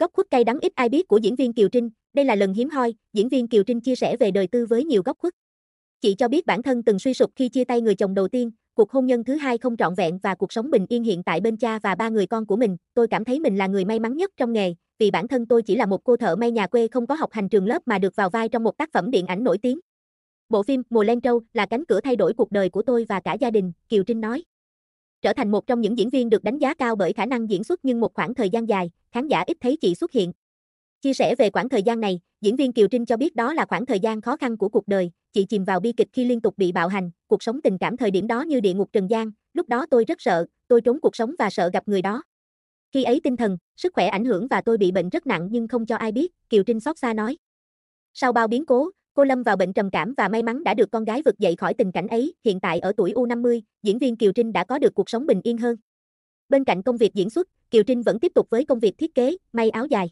Góc khuất cay đắng ít ai biết của diễn viên Kiều Trinh, đây là lần hiếm hoi, diễn viên Kiều Trinh chia sẻ về đời tư với nhiều góc khuất. Chị cho biết bản thân từng suy sụp khi chia tay người chồng đầu tiên, cuộc hôn nhân thứ hai không trọn vẹn và cuộc sống bình yên hiện tại bên cha và ba người con của mình. Tôi cảm thấy mình là người may mắn nhất trong nghề, vì bản thân tôi chỉ là một cô thợ may nhà quê không có học hành trường lớp mà được vào vai trong một tác phẩm điện ảnh nổi tiếng. Bộ phim Mùa Len Trâu là cánh cửa thay đổi cuộc đời của tôi và cả gia đình, Kiều Trinh nói. Trở thành một trong những diễn viên được đánh giá cao bởi khả năng diễn xuất nhưng một khoảng thời gian dài, khán giả ít thấy chị xuất hiện. Chia sẻ về khoảng thời gian này, diễn viên Kiều Trinh cho biết đó là khoảng thời gian khó khăn của cuộc đời, chị chìm vào bi kịch khi liên tục bị bạo hành, cuộc sống tình cảm thời điểm đó như địa ngục trần gian, lúc đó tôi rất sợ, tôi trốn cuộc sống và sợ gặp người đó. Khi ấy tinh thần, sức khỏe ảnh hưởng và tôi bị bệnh rất nặng nhưng không cho ai biết, Kiều Trinh xót xa nói. Sau bao biến cố, cô lâm vào bệnh trầm cảm và may mắn đã được con gái vực dậy khỏi tình cảnh ấy, hiện tại ở tuổi U50, diễn viên Kiều Trinh đã có được cuộc sống bình yên hơn. Bên cạnh công việc diễn xuất, Kiều Trinh vẫn tiếp tục với công việc thiết kế, may áo dài.